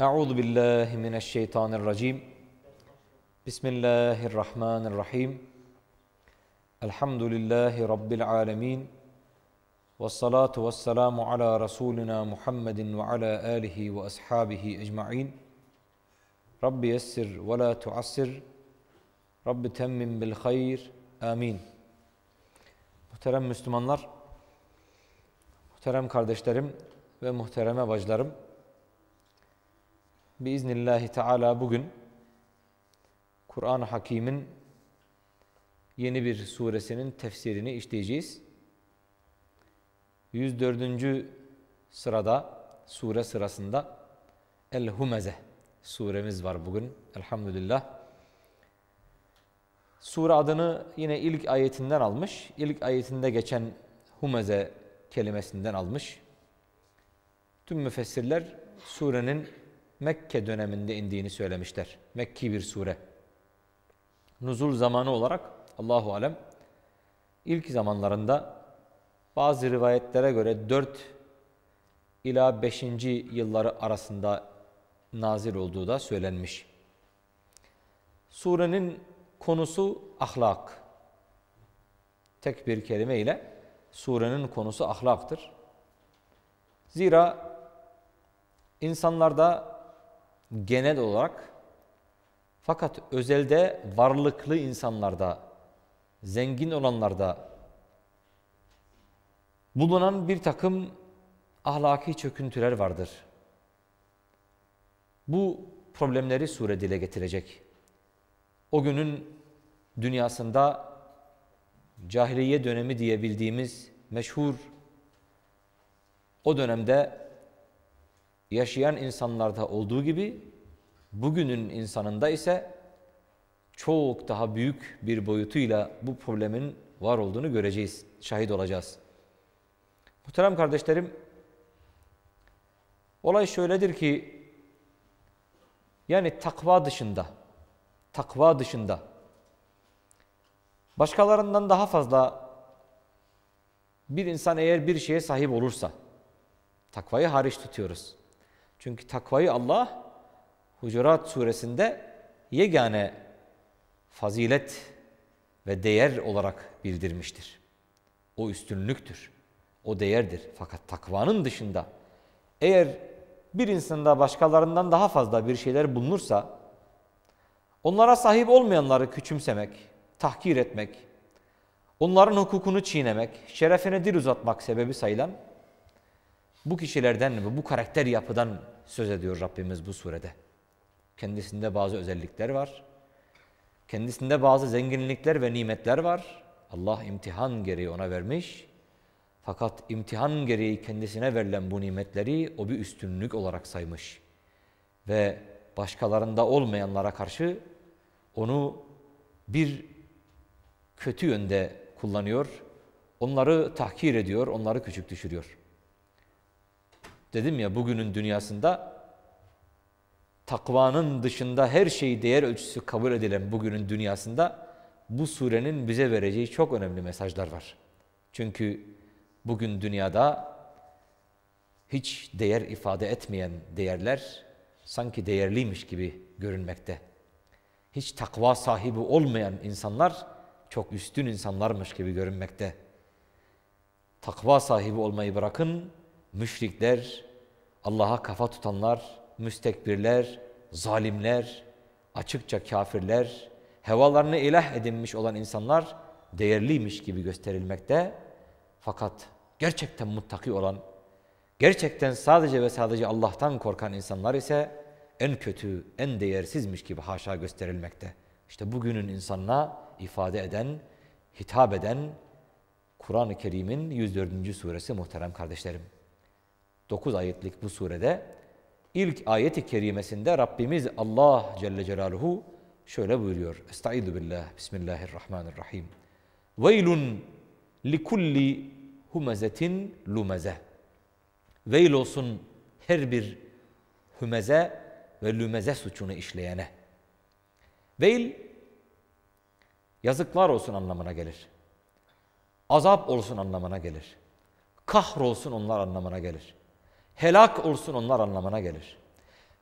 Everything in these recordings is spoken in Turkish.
Euzu billahi mineşşeytanirracim. Bismillahirrahmanirrahim. Elhamdülillahi rabbil alamin. Ves salatu ves selamu ala rasulina Muhammedin ve ala alihi ve ashabihi ecmaîn. Rabbi yessir ve la tuassir. Rabbi temmim bil hayr. Amin. Muhterem Müslümanlar, muhterem kardeşlerim ve muhtereme bacılarım biiznillahü teala bugün Kur'an-ı Hakim'in yeni bir suresinin tefsirini işleyeceğiz. 104. sırada, sure sırasında El-Humeze suremiz var bugün. Elhamdülillah. Sure adını yine ilk ayetinden almış. İlk ayetinde geçen Humeze kelimesinden almış. Tüm müfessirler surenin Mekke döneminde indiğini söylemişler. Mekki bir sure. Nuzul zamanı olarak Allahu alem ilk zamanlarında bazı rivayetlere göre 4 ila 5. yılları arasında nazil olduğu da söylenmiş. Surenin konusu ahlak. Tek bir kelime ile surenin konusu ahlaktır. Zira insanlarda genel olarak fakat özelde varlıklı insanlarda, zengin olanlarda bulunan bir takım ahlaki çöküntüler vardır. Bu problemleri sure dile getirecek. O günün dünyasında cahiliye dönemi diyebildiğimiz meşhur o dönemde yaşayan insanlarda olduğu gibi bugünün insanında ise çok daha büyük bir boyutuyla bu problemin var olduğunu göreceğiz, şahit olacağız. Muhterem kardeşlerim, olay şöyledir ki, yani takva dışında, takva dışında, başkalarından daha fazla bir insan eğer bir şeye sahip olursa, takvayı hariç tutuyoruz. Çünkü takvayı Allah Hucurat suresinde yegane fazilet ve değer olarak bildirmiştir. O üstünlüktür. O değerdir. Fakat takvanın dışında eğer bir insanda başkalarından daha fazla bir şeyler bulunursa onlara sahip olmayanları küçümsemek, tahkir etmek, onların hukukunu çiğnemek, şerefine dil uzatmak sebebi sayılan bu kişilerden ve bu karakter yapıdan söz ediyor Rabbimiz bu surede. Kendisinde bazı özellikler var. Kendisinde bazı zenginlikler ve nimetler var. Allah imtihan gereği ona vermiş. Fakat imtihan gereği kendisine verilen bu nimetleri o bir üstünlük olarak saymış. Ve başkalarında olmayanlara karşı onu bir kötü yönde kullanıyor. Onları tahkir ediyor, onları küçük düşürüyor. Dedim ya bugünün dünyasında takvanın dışında her şeyi değer ölçüsü kabul edilen bugünün dünyasında bu surenin bize vereceği çok önemli mesajlar var. Çünkü bugün dünyada hiç değer ifade etmeyen değerler sanki değerliymiş gibi görünmekte. Hiç takva sahibi olmayan insanlar çok üstün insanlarmış gibi görünmekte. Takva sahibi olmayı bırakın, müşrikler, Allah'a kafa tutanlar, müstekbirler, zalimler, açıkça kafirler, hevalarını ilah edinmiş olan insanlar değerliymiş gibi gösterilmekte. Fakat gerçekten muttaki olan, gerçekten sadece ve sadece Allah'tan korkan insanlar ise en kötü, en değersizmiş gibi haşa gösterilmekte. İşte bugünün insanına ifade eden, hitap eden Kur'an-ı Kerim'in 104. suresi muhterem kardeşlerim. 9 ayetlik bu surede ilk ayeti kerimesinde Rabbimiz Allah Celle Celaluhu şöyle buyuruyor. Estaizu billah. Bismillahirrahmanirrahim. Veylun likulli humezetin lumeze. Veil olsun her bir hümeze ve lümeze suçunu işleyene. Veil yazıklar olsun anlamına gelir. Azap olsun anlamına gelir. Kahrolsun onlar anlamına gelir helak olsun onlar anlamına gelir.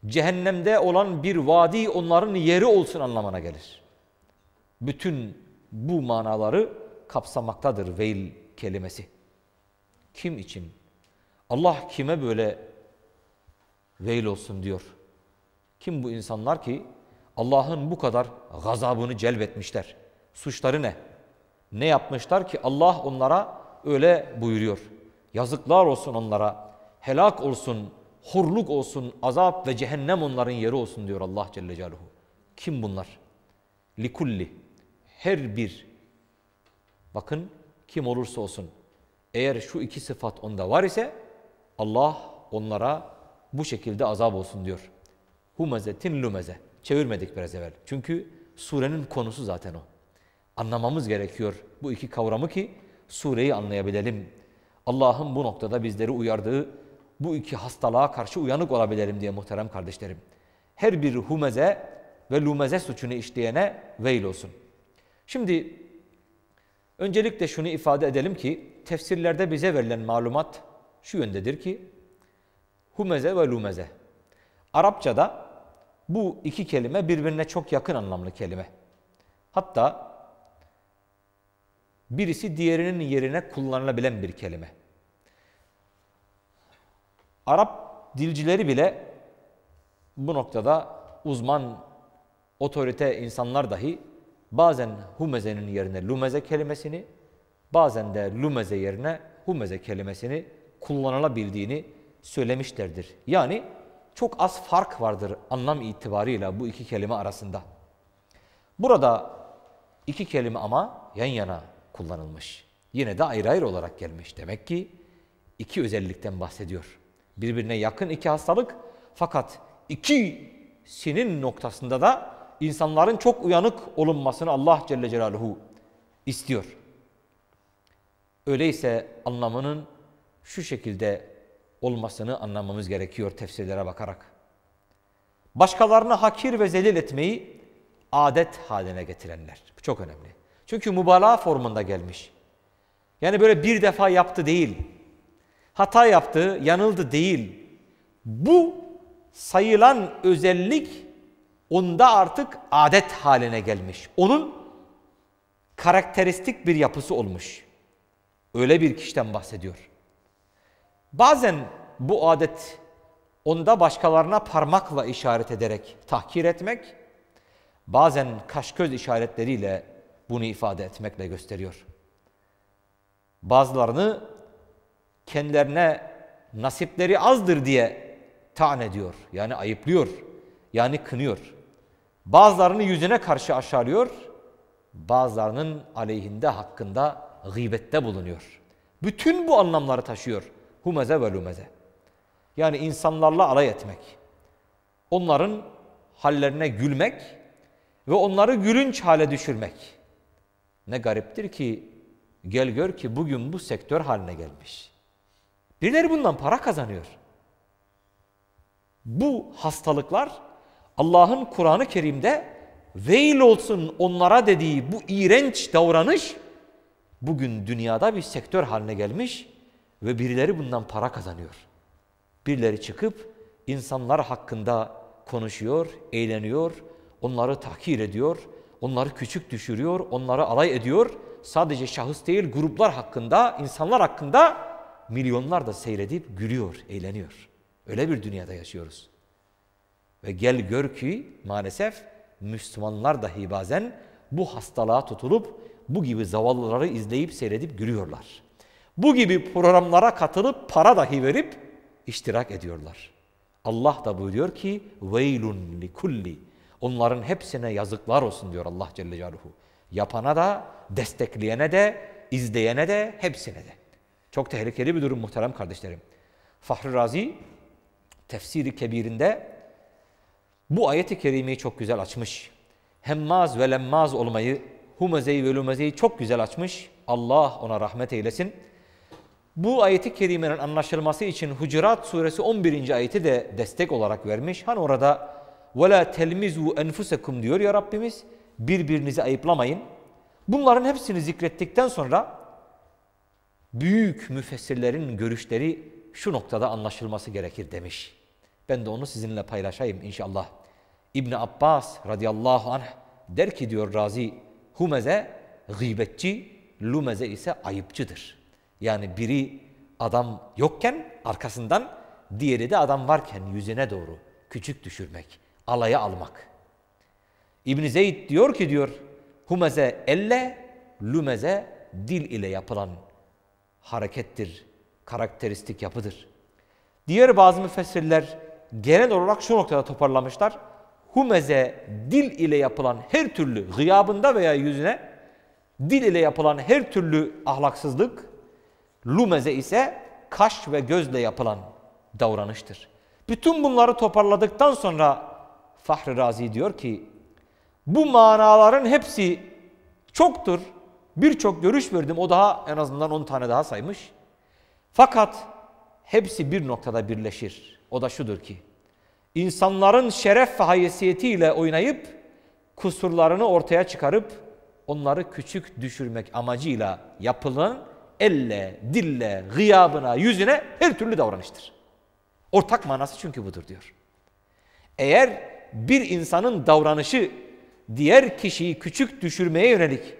Cehennemde olan bir vadi onların yeri olsun anlamına gelir. Bütün bu manaları kapsamaktadır veil kelimesi. Kim için? Allah kime böyle veil olsun diyor. Kim bu insanlar ki Allah'ın bu kadar gazabını celbetmişler. Suçları ne? Ne yapmışlar ki Allah onlara öyle buyuruyor. Yazıklar olsun onlara helak olsun, hurluk olsun, azap ve cehennem onların yeri olsun diyor Allah Celle Celaluhu. Kim bunlar? Likulli. Her bir. Bakın kim olursa olsun. Eğer şu iki sıfat onda var ise Allah onlara bu şekilde azap olsun diyor. Humezetin lumeze. Çevirmedik biraz evvel. Çünkü surenin konusu zaten o. Anlamamız gerekiyor bu iki kavramı ki sureyi anlayabilelim. Allah'ın bu noktada bizleri uyardığı bu iki hastalığa karşı uyanık olabilirim diye muhterem kardeşlerim. Her bir humeze ve lumeze suçunu işleyene veil olsun. Şimdi öncelikle şunu ifade edelim ki tefsirlerde bize verilen malumat şu yöndedir ki humeze ve lumeze. Arapçada bu iki kelime birbirine çok yakın anlamlı kelime. Hatta birisi diğerinin yerine kullanılabilen bir kelime. Arap dilcileri bile bu noktada uzman otorite insanlar dahi bazen humezenin yerine lumeze kelimesini, bazen de lumeze yerine humeze kelimesini kullanılabildiğini söylemişlerdir. Yani çok az fark vardır anlam itibarıyla bu iki kelime arasında. Burada iki kelime ama yan yana kullanılmış. Yine de ayrı ayrı olarak gelmiş. Demek ki iki özellikten bahsediyor. Birbirine yakın iki hastalık fakat iki sinin noktasında da insanların çok uyanık olunmasını Allah Celle Celaluhu istiyor. Öyleyse anlamının şu şekilde olmasını anlamamız gerekiyor tefsirlere bakarak. Başkalarını hakir ve zelil etmeyi adet haline getirenler. Bu çok önemli. Çünkü mübalağa formunda gelmiş. Yani böyle bir defa yaptı değil hata yaptı, yanıldı değil. Bu sayılan özellik onda artık adet haline gelmiş. Onun karakteristik bir yapısı olmuş. Öyle bir kişiden bahsediyor. Bazen bu adet onda başkalarına parmakla işaret ederek tahkir etmek, bazen kaş göz işaretleriyle bunu ifade etmekle gösteriyor. Bazılarını kendilerine nasipleri azdır diye taan ediyor. Yani ayıplıyor. Yani kınıyor. Bazılarını yüzüne karşı aşağılıyor. Bazılarının aleyhinde hakkında gıybette bulunuyor. Bütün bu anlamları taşıyor. Humeze ve lumeze. Yani insanlarla alay etmek. Onların hallerine gülmek ve onları gülünç hale düşürmek. Ne gariptir ki gel gör ki bugün bu sektör haline gelmiş. Birileri bundan para kazanıyor. Bu hastalıklar Allah'ın Kur'an-ı Kerim'de veil olsun onlara dediği bu iğrenç davranış bugün dünyada bir sektör haline gelmiş ve birileri bundan para kazanıyor. Birileri çıkıp insanlar hakkında konuşuyor, eğleniyor, onları tahkir ediyor, onları küçük düşürüyor, onları alay ediyor. Sadece şahıs değil gruplar hakkında, insanlar hakkında milyonlar da seyredip gülüyor, eğleniyor. Öyle bir dünyada yaşıyoruz. Ve gel gör ki maalesef Müslümanlar dahi bazen bu hastalığa tutulup bu gibi zavallıları izleyip seyredip gülüyorlar. Bu gibi programlara katılıp para dahi verip iştirak ediyorlar. Allah da buyuruyor ki veylun li kulli onların hepsine yazıklar olsun diyor Allah Celle Celaluhu. Yapana da, destekleyene de, izleyene de, hepsine de. Çok tehlikeli bir durum muhterem kardeşlerim. Fahri Razi tefsiri kebirinde bu ayeti kerimeyi çok güzel açmış. Hemmaz ve lemmaz olmayı, humezeyi ve lumezeyi çok güzel açmış. Allah ona rahmet eylesin. Bu ayeti kerimenin anlaşılması için Hucurat suresi 11. ayeti de destek olarak vermiş. Hani orada وَلَا تَلْمِزُوا enfusekum diyor ya Rabbimiz. Birbirinizi ayıplamayın. Bunların hepsini zikrettikten sonra büyük müfessirlerin görüşleri şu noktada anlaşılması gerekir demiş. Ben de onu sizinle paylaşayım inşallah. İbn Abbas radıyallahu anh der ki diyor Razi Humeze gıybetçi, Lumeze ise ayıpçıdır. Yani biri adam yokken arkasından diğeri de adam varken yüzüne doğru küçük düşürmek, alaya almak. İbn Zeyd diyor ki diyor Humeze elle, Lumeze dil ile yapılan harekettir, karakteristik yapıdır. Diğer bazı müfessirler genel olarak şu noktada toparlamışlar. Humeze dil ile yapılan her türlü gıyabında veya yüzüne dil ile yapılan her türlü ahlaksızlık, lumeze ise kaş ve gözle yapılan davranıştır. Bütün bunları toparladıktan sonra Fahri Razi diyor ki bu manaların hepsi çoktur Birçok görüş verdim. O daha en azından 10 tane daha saymış. Fakat hepsi bir noktada birleşir. O da şudur ki insanların şeref ve haysiyetiyle oynayıp kusurlarını ortaya çıkarıp onları küçük düşürmek amacıyla yapılan elle, dille, gıyabına, yüzüne her türlü davranıştır. Ortak manası çünkü budur diyor. Eğer bir insanın davranışı diğer kişiyi küçük düşürmeye yönelik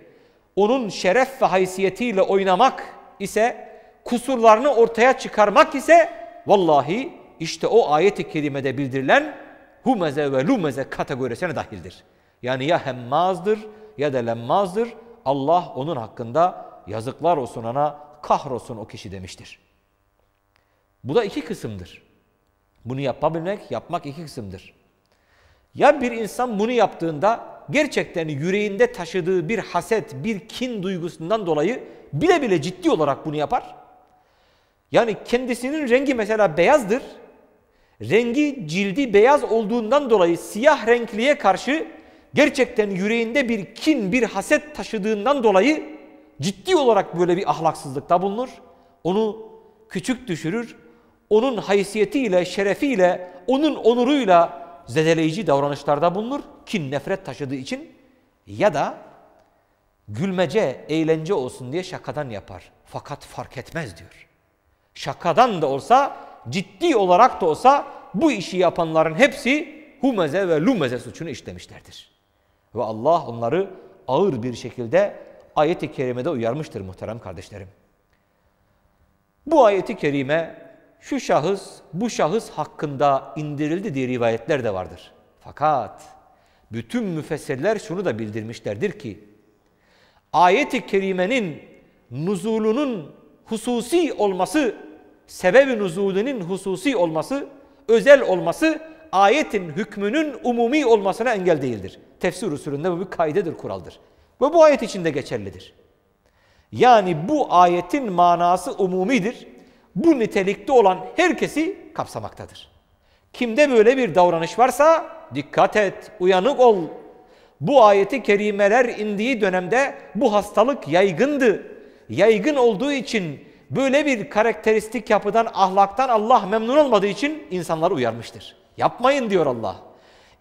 onun şeref ve haysiyetiyle oynamak ise kusurlarını ortaya çıkarmak ise vallahi işte o ayet-i kerimede bildirilen humeze ve lumeze kategorisine dahildir. Yani ya hemmazdır ya da lemmazdır. Allah onun hakkında yazıklar olsun ana kahrolsun o kişi demiştir. Bu da iki kısımdır. Bunu yapabilmek, yapmak iki kısımdır. Ya bir insan bunu yaptığında gerçekten yüreğinde taşıdığı bir haset, bir kin duygusundan dolayı bile bile ciddi olarak bunu yapar. Yani kendisinin rengi mesela beyazdır. Rengi cildi beyaz olduğundan dolayı siyah renkliye karşı gerçekten yüreğinde bir kin, bir haset taşıdığından dolayı ciddi olarak böyle bir ahlaksızlıkta bulunur. Onu küçük düşürür. Onun haysiyetiyle, şerefiyle, onun onuruyla zedeleyici davranışlarda bulunur kin nefret taşıdığı için ya da gülmece, eğlence olsun diye şakadan yapar. Fakat fark etmez diyor. Şakadan da olsa, ciddi olarak da olsa bu işi yapanların hepsi humeze ve lumeze suçunu işlemişlerdir. Ve Allah onları ağır bir şekilde ayet-i kerimede uyarmıştır muhterem kardeşlerim. Bu ayeti kerime şu şahıs, bu şahıs hakkında indirildi diye rivayetler de vardır. Fakat bütün müfessirler şunu da bildirmişlerdir ki ayet-i kerimenin nuzulunun hususi olması, sebebi nuzulunun hususi olması, özel olması ayetin hükmünün umumi olmasına engel değildir. Tefsir usulünde bu bir kaydedir, kuraldır. Ve bu ayet içinde geçerlidir. Yani bu ayetin manası umumidir. Bu nitelikte olan herkesi kapsamaktadır. Kimde böyle bir davranış varsa dikkat et, uyanık ol. Bu ayeti kerimeler indiği dönemde bu hastalık yaygındı. Yaygın olduğu için böyle bir karakteristik yapıdan, ahlaktan Allah memnun olmadığı için insanları uyarmıştır. Yapmayın diyor Allah.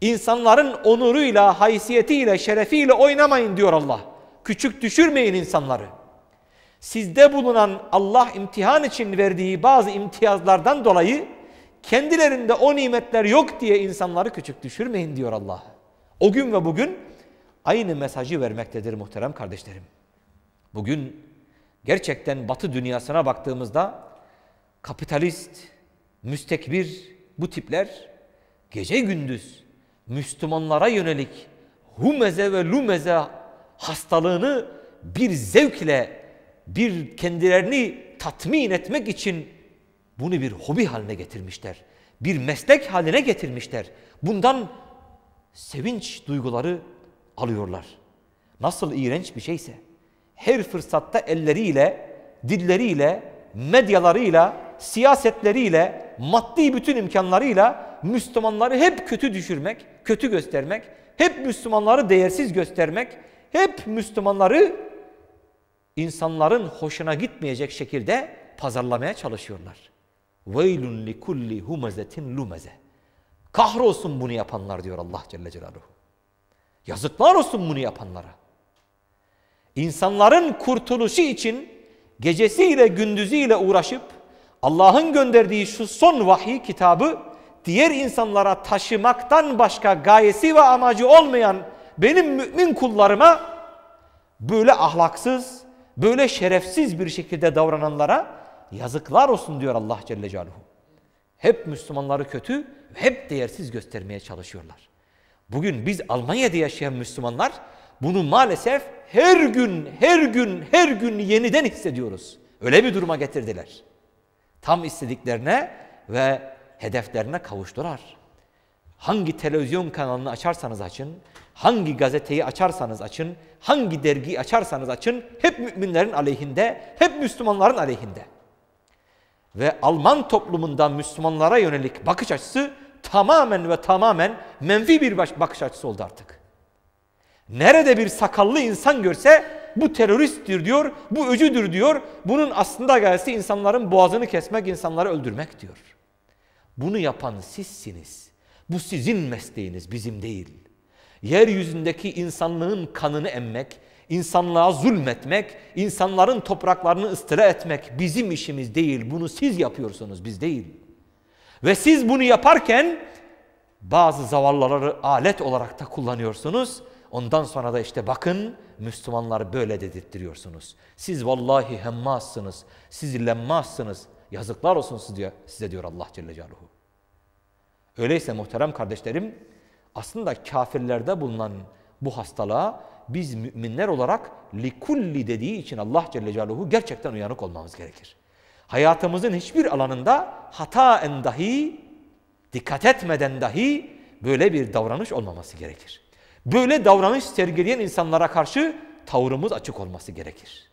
İnsanların onuruyla, haysiyetiyle, şerefiyle oynamayın diyor Allah. Küçük düşürmeyin insanları. Sizde bulunan Allah imtihan için verdiği bazı imtiyazlardan dolayı kendilerinde o nimetler yok diye insanları küçük düşürmeyin diyor Allah. O gün ve bugün aynı mesajı vermektedir muhterem kardeşlerim. Bugün gerçekten batı dünyasına baktığımızda kapitalist, müstekbir bu tipler gece gündüz Müslümanlara yönelik humeze ve lumeze hastalığını bir zevkle, bir kendilerini tatmin etmek için bunu bir hobi haline getirmişler. Bir meslek haline getirmişler. Bundan sevinç duyguları alıyorlar. Nasıl iğrenç bir şeyse her fırsatta elleriyle, dilleriyle, medyalarıyla, siyasetleriyle, maddi bütün imkanlarıyla Müslümanları hep kötü düşürmek, kötü göstermek, hep Müslümanları değersiz göstermek, hep Müslümanları insanların hoşuna gitmeyecek şekilde pazarlamaya çalışıyorlar. وَيْلٌ لِكُلِّ هُمَزَةٍ لُمَزَةٍ Kahrolsun bunu yapanlar diyor Allah Celle Celaluhu. Yazıklar olsun bunu yapanlara. İnsanların kurtuluşu için gecesiyle gündüzüyle uğraşıp Allah'ın gönderdiği şu son vahiy kitabı diğer insanlara taşımaktan başka gayesi ve amacı olmayan benim mümin kullarıma böyle ahlaksız, böyle şerefsiz bir şekilde davrananlara yazıklar olsun diyor Allah Celle Celaluhu. Hep Müslümanları kötü, hep değersiz göstermeye çalışıyorlar. Bugün biz Almanya'da yaşayan Müslümanlar bunu maalesef her gün, her gün, her gün yeniden hissediyoruz. Öyle bir duruma getirdiler. Tam istediklerine ve hedeflerine kavuştular. Hangi televizyon kanalını açarsanız açın, hangi gazeteyi açarsanız açın, hangi dergiyi açarsanız açın, hep müminlerin aleyhinde, hep Müslümanların aleyhinde ve Alman toplumundan Müslümanlara yönelik bakış açısı tamamen ve tamamen menfi bir bakış açısı oldu artık. Nerede bir sakallı insan görse bu teröristtir diyor, bu öcüdür diyor. Bunun aslında gayesi insanların boğazını kesmek, insanları öldürmek diyor. Bunu yapan sizsiniz. Bu sizin mesleğiniz, bizim değil. Yeryüzündeki insanlığın kanını emmek, insanlığa zulmetmek, insanların topraklarını ıstıra etmek bizim işimiz değil. Bunu siz yapıyorsunuz, biz değil. Ve siz bunu yaparken bazı zavallıları alet olarak da kullanıyorsunuz. Ondan sonra da işte bakın Müslümanlar böyle dedirtiyorsunuz. Siz vallahi hemmazsınız, siz lemmazsınız. Yazıklar olsun size, size diyor Allah Celle Celaluhu. Öyleyse muhterem kardeşlerim aslında kafirlerde bulunan bu hastalığa biz müminler olarak likulli dediği için Allah Celle Celaluhu gerçekten uyanık olmamız gerekir. Hayatımızın hiçbir alanında hata en dahi dikkat etmeden dahi böyle bir davranış olmaması gerekir. Böyle davranış sergileyen insanlara karşı tavrımız açık olması gerekir.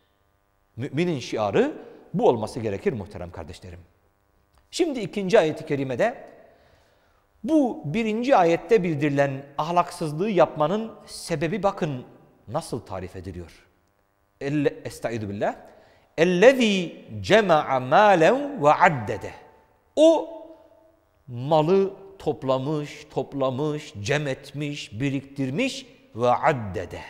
Müminin şiarı bu olması gerekir muhterem kardeşlerim. Şimdi ikinci ayeti kerimede bu birinci ayette bildirilen ahlaksızlığı yapmanın sebebi bakın nasıl tarif ediliyor? Estaizu billah. Ellezî cema'a mâlen ve addede. O malı toplamış, toplamış, cem etmiş, biriktirmiş ve addede.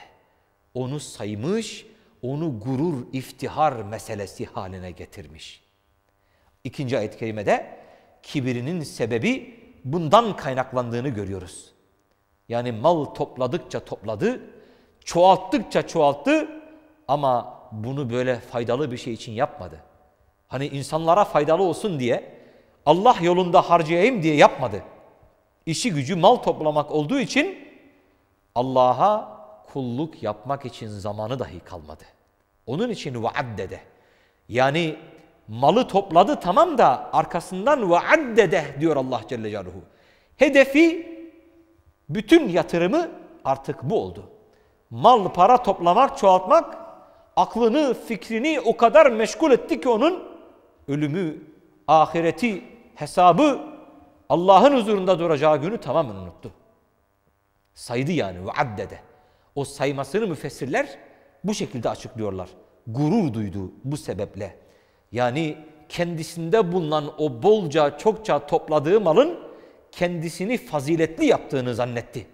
Onu saymış, onu gurur, iftihar meselesi haline getirmiş. İkinci ayet-i kerimede kibirinin sebebi bundan kaynaklandığını görüyoruz. Yani mal topladıkça topladı, Çoğalttıkça çoğalttı ama bunu böyle faydalı bir şey için yapmadı. Hani insanlara faydalı olsun diye, Allah yolunda harcayayım diye yapmadı. İşi gücü mal toplamak olduğu için Allah'a kulluk yapmak için zamanı dahi kalmadı. Onun için vaaddede. Yani malı topladı tamam da arkasından vaaddede diyor Allah Celle Celaluhu. Hedefi bütün yatırımı artık bu oldu mal para toplamak, çoğaltmak aklını, fikrini o kadar meşgul etti ki onun ölümü, ahireti, hesabı Allah'ın huzurunda duracağı günü tamamen unuttu. Saydı yani ve addede. O saymasını müfessirler bu şekilde açıklıyorlar. Gurur duydu bu sebeple. Yani kendisinde bulunan o bolca çokça topladığı malın kendisini faziletli yaptığını zannetti.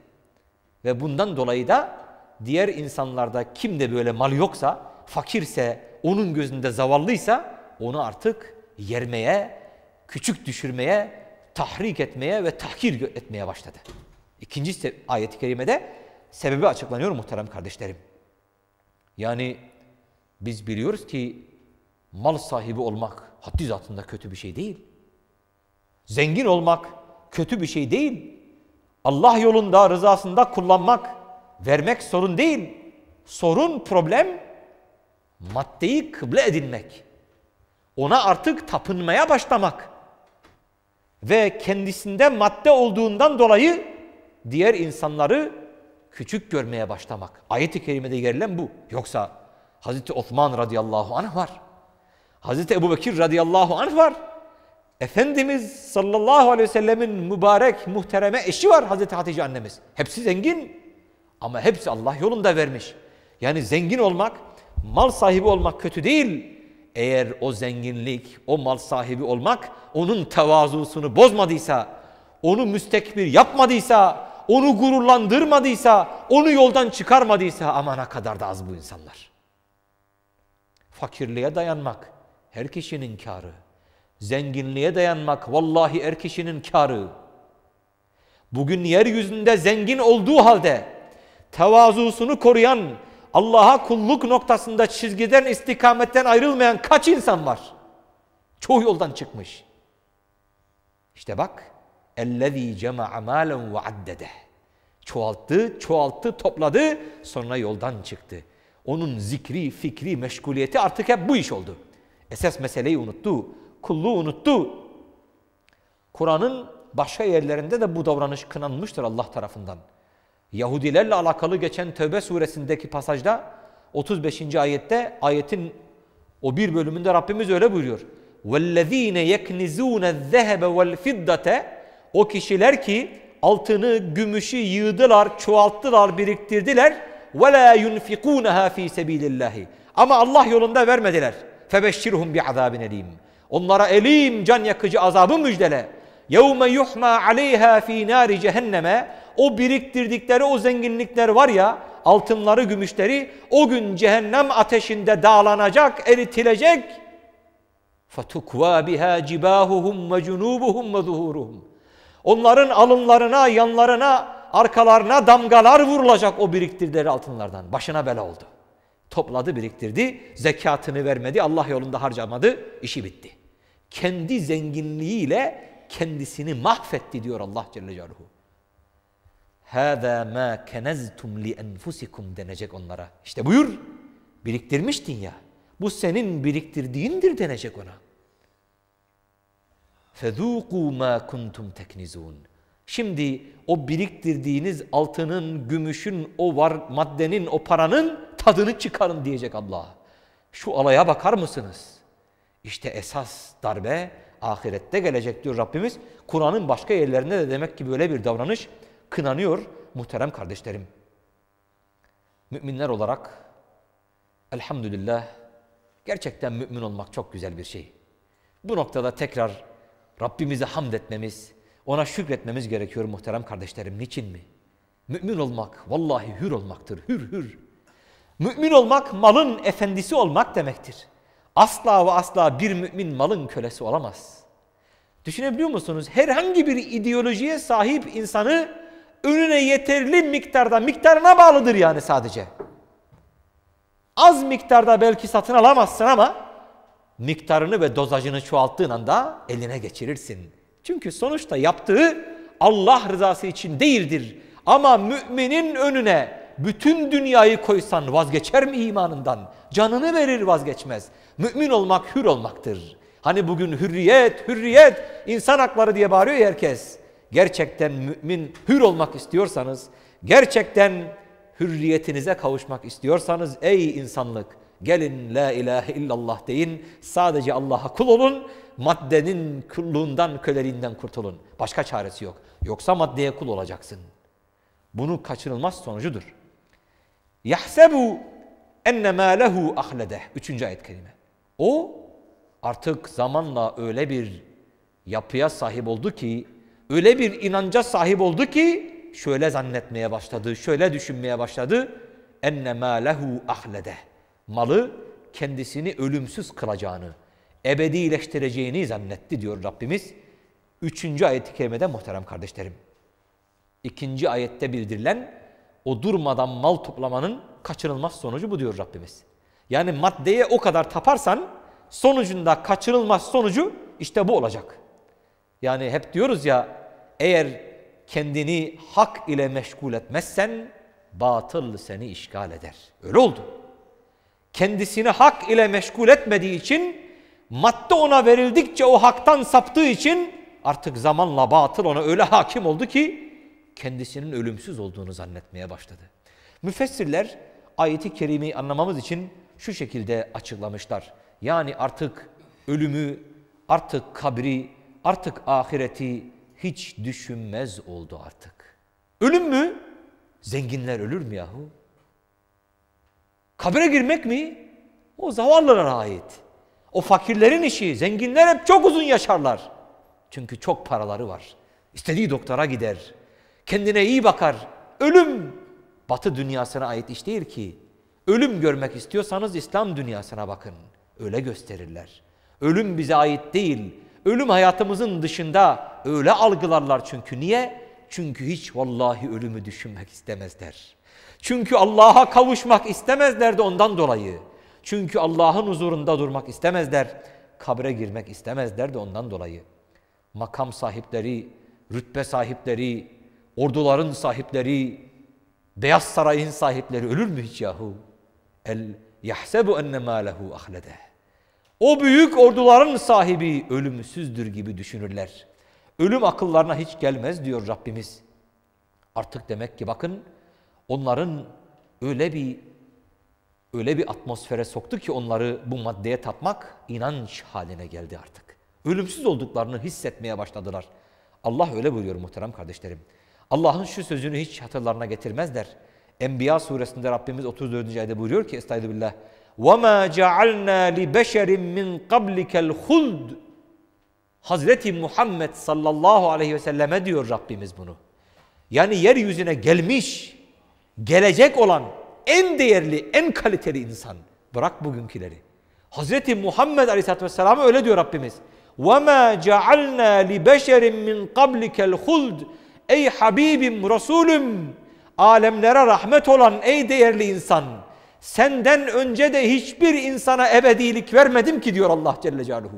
Ve bundan dolayı da diğer insanlarda kimde böyle mal yoksa, fakirse, onun gözünde zavallıysa onu artık yermeye, küçük düşürmeye, tahrik etmeye ve tahkir etmeye başladı. İkinci ayet-i kerimede sebebi açıklanıyor muhterem kardeşlerim. Yani biz biliyoruz ki mal sahibi olmak haddi zatında kötü bir şey değil. Zengin olmak kötü bir şey değil. Allah yolunda, rızasında kullanmak vermek sorun değil. Sorun, problem maddeyi kıble edinmek. Ona artık tapınmaya başlamak. Ve kendisinde madde olduğundan dolayı diğer insanları küçük görmeye başlamak. Ayet-i kerimede gerilen bu. Yoksa Hazreti Osman radıyallahu anh var. Hazreti Ebu Bekir radıyallahu anh var. Efendimiz sallallahu aleyhi ve sellemin mübarek muhtereme eşi var Hazreti Hatice annemiz. Hepsi zengin. Ama hepsi Allah yolunda vermiş. Yani zengin olmak, mal sahibi olmak kötü değil. Eğer o zenginlik, o mal sahibi olmak onun tevazusunu bozmadıysa, onu müstekbir yapmadıysa, onu gururlandırmadıysa, onu yoldan çıkarmadıysa amana kadar da az bu insanlar. Fakirliğe dayanmak her kişinin karı. Zenginliğe dayanmak vallahi her kişinin karı. Bugün yeryüzünde zengin olduğu halde tevazusunu koruyan, Allah'a kulluk noktasında çizgiden, istikametten ayrılmayan kaç insan var? Çoğu yoldan çıkmış. İşte bak, اَلَّذ۪ي جَمَعَ مَالًا وَعَدَّدَهِ Çoğalttı, çoğalttı, topladı, sonra yoldan çıktı. Onun zikri, fikri, meşguliyeti artık hep bu iş oldu. Esas meseleyi unuttu, kulluğu unuttu. Kur'an'ın başka yerlerinde de bu davranış kınanmıştır Allah tarafından. Yahudilerle alakalı geçen Tevbe suresindeki pasajda 35. ayette ayetin o bir bölümünde Rabbimiz öyle buyuruyor. وَالَّذ۪ينَ يَكْنِزُونَ الذَّهَبَ وَالْفِدَّةَ O kişiler ki altını, gümüşü yığdılar, çoğalttılar, biriktirdiler. وَلَا يُنْفِقُونَهَا ف۪ي سَب۪يلِ اللّٰهِ Ama Allah yolunda vermediler. فَبَشِّرْهُمْ بِعَذَابٍ اَل۪يمٍ Onlara elim can yakıcı azabı müjdele. يَوْمَ يُحْمَا عَلَيْهَا ف۪ي نَارِ cehenneme o biriktirdikleri o zenginlikler var ya altınları gümüşleri o gün cehennem ateşinde dağlanacak eritilecek. Fatukva biha cibahuhum ve cunubuhum ve zuhuruhum. Onların alınlarına, yanlarına, arkalarına damgalar vurulacak o biriktirdikleri altınlardan. Başına bela oldu. Topladı, biriktirdi, zekatını vermedi, Allah yolunda harcamadı, işi bitti. Kendi zenginliğiyle kendisini mahvetti diyor Allah Celle Celaluhu. هَذَا مَا كَنَزْتُمْ لِأَنْفُسِكُمْ denecek onlara. İşte buyur, biriktirmiştin ya. Bu senin biriktirdiğindir denecek ona. فَذُوقُوا مَا كُنْتُمْ تَكْنِزُونَ Şimdi o biriktirdiğiniz altının, gümüşün, o var maddenin, o paranın tadını çıkarın diyecek Allah. Şu alaya bakar mısınız? İşte esas darbe ahirette gelecek diyor Rabbimiz. Kur'an'ın başka yerlerinde de demek ki böyle bir davranış kınanıyor muhterem kardeşlerim. Müminler olarak elhamdülillah gerçekten mümin olmak çok güzel bir şey. Bu noktada tekrar Rabbimize hamd etmemiz, ona şükretmemiz gerekiyor muhterem kardeşlerim. Niçin mi? Mümin olmak vallahi hür olmaktır. Hür hür. Mümin olmak malın efendisi olmak demektir. Asla ve asla bir mümin malın kölesi olamaz. Düşünebiliyor musunuz? Herhangi bir ideolojiye sahip insanı önüne yeterli miktarda, miktarına bağlıdır yani sadece. Az miktarda belki satın alamazsın ama miktarını ve dozajını çoğalttığın anda eline geçirirsin. Çünkü sonuçta yaptığı Allah rızası için değildir. Ama müminin önüne bütün dünyayı koysan vazgeçer mi imanından? Canını verir vazgeçmez. Mümin olmak hür olmaktır. Hani bugün hürriyet, hürriyet, insan hakları diye bağırıyor herkes gerçekten mümin hür olmak istiyorsanız, gerçekten hürriyetinize kavuşmak istiyorsanız ey insanlık gelin la ilahe illallah deyin sadece Allah'a kul olun maddenin kulluğundan köleliğinden kurtulun başka çaresi yok yoksa maddeye kul olacaksın bunu kaçınılmaz sonucudur yahsebu enne ma lehu ahledeh üçüncü ayet kelime o artık zamanla öyle bir yapıya sahip oldu ki öyle bir inanca sahip oldu ki şöyle zannetmeye başladı, şöyle düşünmeye başladı. Enne ma lehu ahlede. Malı kendisini ölümsüz kılacağını, ebedileştireceğini zannetti diyor Rabbimiz. Üçüncü ayet-i kerimede muhterem kardeşlerim. İkinci ayette bildirilen o durmadan mal toplamanın kaçırılmaz sonucu bu diyor Rabbimiz. Yani maddeye o kadar taparsan sonucunda kaçırılmaz sonucu işte bu olacak. Yani hep diyoruz ya eğer kendini hak ile meşgul etmezsen batıl seni işgal eder. Öyle oldu. Kendisini hak ile meşgul etmediği için madde ona verildikçe o haktan saptığı için artık zamanla batıl ona öyle hakim oldu ki kendisinin ölümsüz olduğunu zannetmeye başladı. Müfessirler ayeti kerimeyi anlamamız için şu şekilde açıklamışlar. Yani artık ölümü, artık kabri, Artık ahireti hiç düşünmez oldu artık. Ölüm mü? Zenginler ölür mü yahu? Kabire girmek mi? O zavallılara ait. O fakirlerin işi. Zenginler hep çok uzun yaşarlar. Çünkü çok paraları var. İstediği doktora gider. Kendine iyi bakar. Ölüm batı dünyasına ait iş değil ki. Ölüm görmek istiyorsanız İslam dünyasına bakın. Öyle gösterirler. Ölüm bize ait değil ölüm hayatımızın dışında öyle algılarlar çünkü. Niye? Çünkü hiç vallahi ölümü düşünmek istemezler. Çünkü Allah'a kavuşmak istemezler de ondan dolayı. Çünkü Allah'ın huzurunda durmak istemezler. Kabre girmek istemezler de ondan dolayı. Makam sahipleri, rütbe sahipleri, orduların sahipleri, Beyaz Saray'ın sahipleri ölür mü hiç yahu? El yahsebu enne mâlehu ahledeh. O büyük orduların sahibi ölümsüzdür gibi düşünürler. Ölüm akıllarına hiç gelmez diyor Rabbimiz. Artık demek ki bakın onların öyle bir öyle bir atmosfere soktu ki onları bu maddeye tapmak inanç haline geldi artık. Ölümsüz olduklarını hissetmeye başladılar. Allah öyle buyuruyor muhterem kardeşlerim. Allah'ın şu sözünü hiç hatırlarına getirmezler. Enbiya suresinde Rabbimiz 34. ayda buyuruyor ki Estağfirullah. وَمَا جَعَلْنَا لِبَشَرٍ مِّنْ قَبْلِكَ الْخُلْدِ Hazreti Muhammed sallallahu aleyhi ve selleme diyor Rabbimiz bunu. Yani yeryüzüne gelmiş, gelecek olan en değerli, en kaliteli insan. Bırak bugünküleri. Hazreti Muhammed aleyhisselatü vesselam'a öyle diyor Rabbimiz. وَمَا جَعَلْنَا لِبَشَرٍ مِّنْ قَبْلِكَ الْخُلْدِ Ey Habibim, Resulüm, alemlere rahmet olan ey değerli insan. Senden önce de hiçbir insana ebedilik vermedim ki diyor Allah Celle Celaluhu.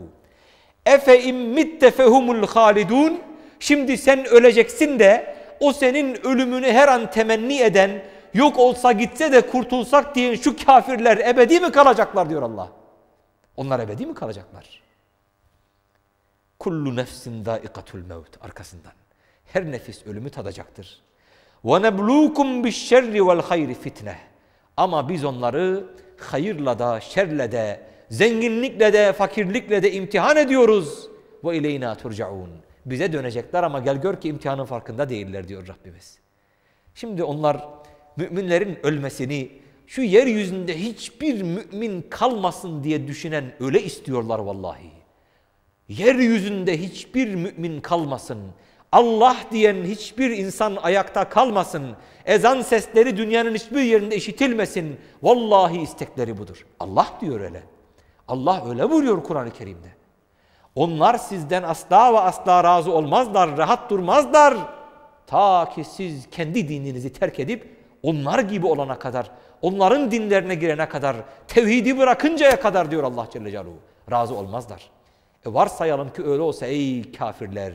Efe immitte fehumul halidun. Şimdi sen öleceksin de o senin ölümünü her an temenni eden, yok olsa gitse de kurtulsak diyen şu kafirler ebedi mi kalacaklar diyor Allah. Onlar ebedi mi kalacaklar? Kullu nefsin daikatul mevt arkasından. Her nefis ölümü tadacaktır. Ve neblukum biş şerri vel hayri fitne. Ama biz onları hayırla da şerle de, zenginlikle de, fakirlikle de imtihan ediyoruz. Ve ileyna turcaun. Bize dönecekler ama gel gör ki imtihanın farkında değiller diyor Rabbimiz. Şimdi onlar müminlerin ölmesini, şu yeryüzünde hiçbir mümin kalmasın diye düşünen öyle istiyorlar vallahi. Yeryüzünde hiçbir mümin kalmasın. Allah diyen hiçbir insan ayakta kalmasın. Ezan sesleri dünyanın hiçbir yerinde işitilmesin. Vallahi istekleri budur. Allah diyor öyle. Allah öyle vuruyor Kur'an-ı Kerim'de. Onlar sizden asla ve asla razı olmazlar, rahat durmazlar. Ta ki siz kendi dininizi terk edip onlar gibi olana kadar, onların dinlerine girene kadar, tevhidi bırakıncaya kadar diyor Allah Celle Celaluhu. Razı olmazlar. E varsayalım ki öyle olsa ey kafirler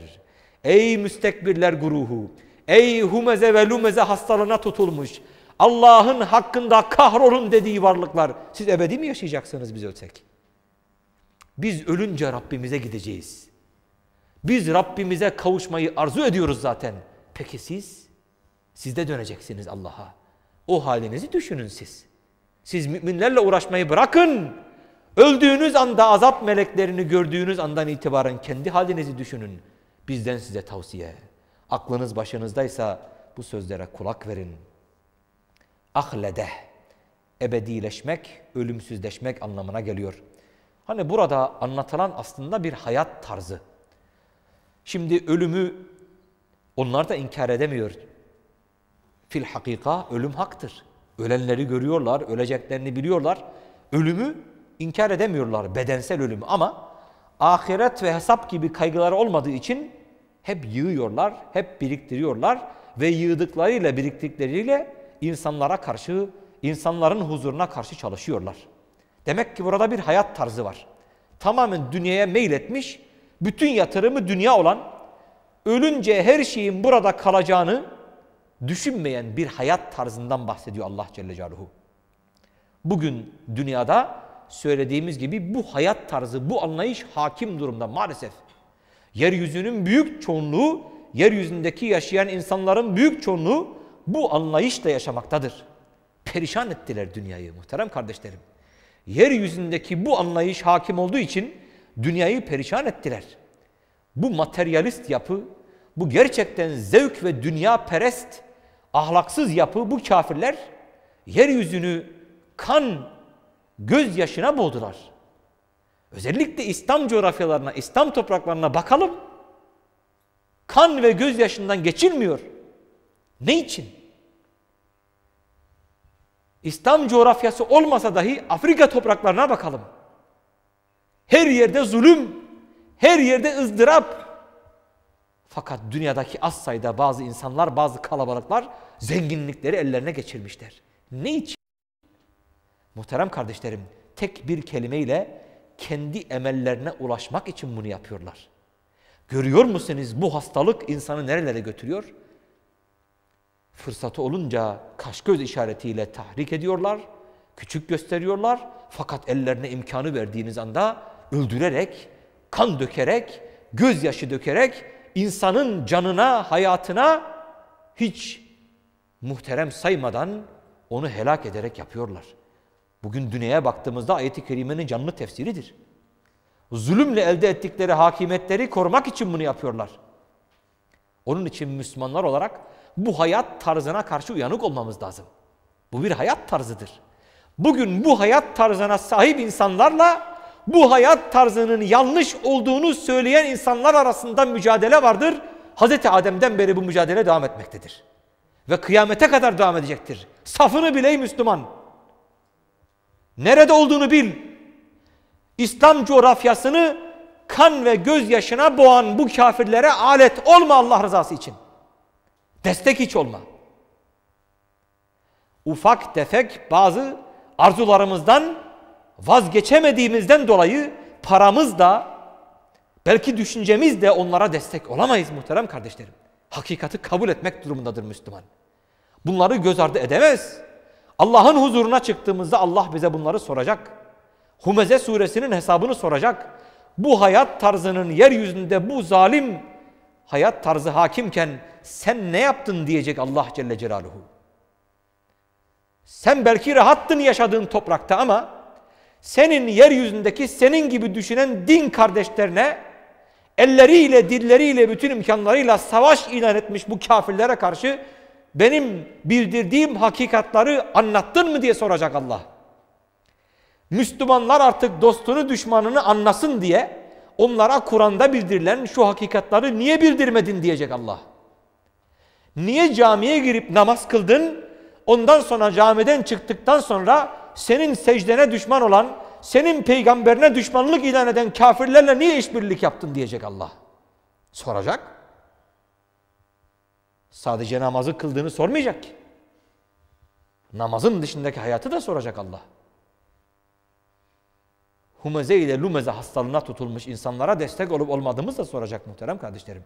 Ey müstekbirler guruhu. Ey humeze ve lumeze hastalığına tutulmuş. Allah'ın hakkında kahrolun dediği varlıklar. Siz ebedi mi yaşayacaksınız biz ölsek? Biz ölünce Rabbimize gideceğiz. Biz Rabbimize kavuşmayı arzu ediyoruz zaten. Peki siz? Siz de döneceksiniz Allah'a. O halinizi düşünün siz. Siz müminlerle uğraşmayı bırakın. Öldüğünüz anda azap meleklerini gördüğünüz andan itibaren kendi halinizi düşünün. Bizden size tavsiye. Aklınız başınızdaysa bu sözlere kulak verin. Ahledeh, ebedileşmek, ölümsüzleşmek anlamına geliyor. Hani burada anlatılan aslında bir hayat tarzı. Şimdi ölümü onlar da inkar edemiyor. Fil hakika ölüm haktır. Ölenleri görüyorlar, öleceklerini biliyorlar. Ölümü inkar edemiyorlar, bedensel ölümü ama ahiret ve hesap gibi kaygıları olmadığı için hep yığıyorlar, hep biriktiriyorlar ve yığdıklarıyla biriktikleriyle insanlara karşı, insanların huzuruna karşı çalışıyorlar. Demek ki burada bir hayat tarzı var. Tamamen dünyaya meyletmiş, bütün yatırımı dünya olan, ölünce her şeyin burada kalacağını düşünmeyen bir hayat tarzından bahsediyor Allah Celle Celaluhu. Bugün dünyada söylediğimiz gibi bu hayat tarzı, bu anlayış hakim durumda maalesef. Yeryüzünün büyük çoğunluğu, yeryüzündeki yaşayan insanların büyük çoğunluğu bu anlayışla yaşamaktadır. Perişan ettiler dünyayı muhterem kardeşlerim. Yeryüzündeki bu anlayış hakim olduğu için dünyayı perişan ettiler. Bu materyalist yapı, bu gerçekten zevk ve dünya perest, ahlaksız yapı bu kafirler yeryüzünü kan gözyaşına boğdular. Özellikle İslam coğrafyalarına, İslam topraklarına bakalım. Kan ve gözyaşından geçilmiyor. Ne için? İslam coğrafyası olmasa dahi Afrika topraklarına bakalım. Her yerde zulüm, her yerde ızdırap. Fakat dünyadaki az sayıda bazı insanlar, bazı kalabalıklar zenginlikleri ellerine geçirmişler. Ne için? Muhterem kardeşlerim tek bir kelimeyle kendi emellerine ulaşmak için bunu yapıyorlar. Görüyor musunuz bu hastalık insanı nerelere götürüyor? Fırsatı olunca kaş göz işaretiyle tahrik ediyorlar, küçük gösteriyorlar. Fakat ellerine imkanı verdiğiniz anda öldürerek, kan dökerek, gözyaşı dökerek insanın canına, hayatına hiç muhterem saymadan onu helak ederek yapıyorlar. Bugün dünyaya baktığımızda ayeti kerimenin canlı tefsiridir. Zulümle elde ettikleri hakimetleri korumak için bunu yapıyorlar. Onun için Müslümanlar olarak bu hayat tarzına karşı uyanık olmamız lazım. Bu bir hayat tarzıdır. Bugün bu hayat tarzına sahip insanlarla bu hayat tarzının yanlış olduğunu söyleyen insanlar arasında mücadele vardır. Hz. Adem'den beri bu mücadele devam etmektedir. Ve kıyamete kadar devam edecektir. Safını biley Müslüman. Nerede olduğunu bil. İslam coğrafyasını kan ve gözyaşına boğan bu kafirlere alet olma Allah rızası için. Destek hiç olma. Ufak tefek bazı arzularımızdan vazgeçemediğimizden dolayı paramız da belki düşüncemiz de onlara destek olamayız muhterem kardeşlerim. Hakikati kabul etmek durumundadır Müslüman. Bunları göz ardı edemez. Allah'ın huzuruna çıktığımızda Allah bize bunları soracak. Humeze suresinin hesabını soracak. Bu hayat tarzının yeryüzünde bu zalim hayat tarzı hakimken sen ne yaptın diyecek Allah Celle Celaluhu. Sen belki rahattın yaşadığın toprakta ama senin yeryüzündeki senin gibi düşünen din kardeşlerine elleriyle, dilleriyle, bütün imkanlarıyla savaş ilan etmiş bu kafirlere karşı benim bildirdiğim hakikatları anlattın mı diye soracak Allah. Müslümanlar artık dostunu düşmanını anlasın diye onlara Kur'an'da bildirilen şu hakikatları niye bildirmedin diyecek Allah. Niye camiye girip namaz kıldın? Ondan sonra camiden çıktıktan sonra senin secdene düşman olan, senin peygamberine düşmanlık ilan eden kafirlerle niye işbirlik yaptın diyecek Allah. Soracak. Sadece namazı kıldığını sormayacak ki. Namazın dışındaki hayatı da soracak Allah. Humeze ile lumeze hastalığına tutulmuş insanlara destek olup olmadığımız da soracak muhterem kardeşlerim.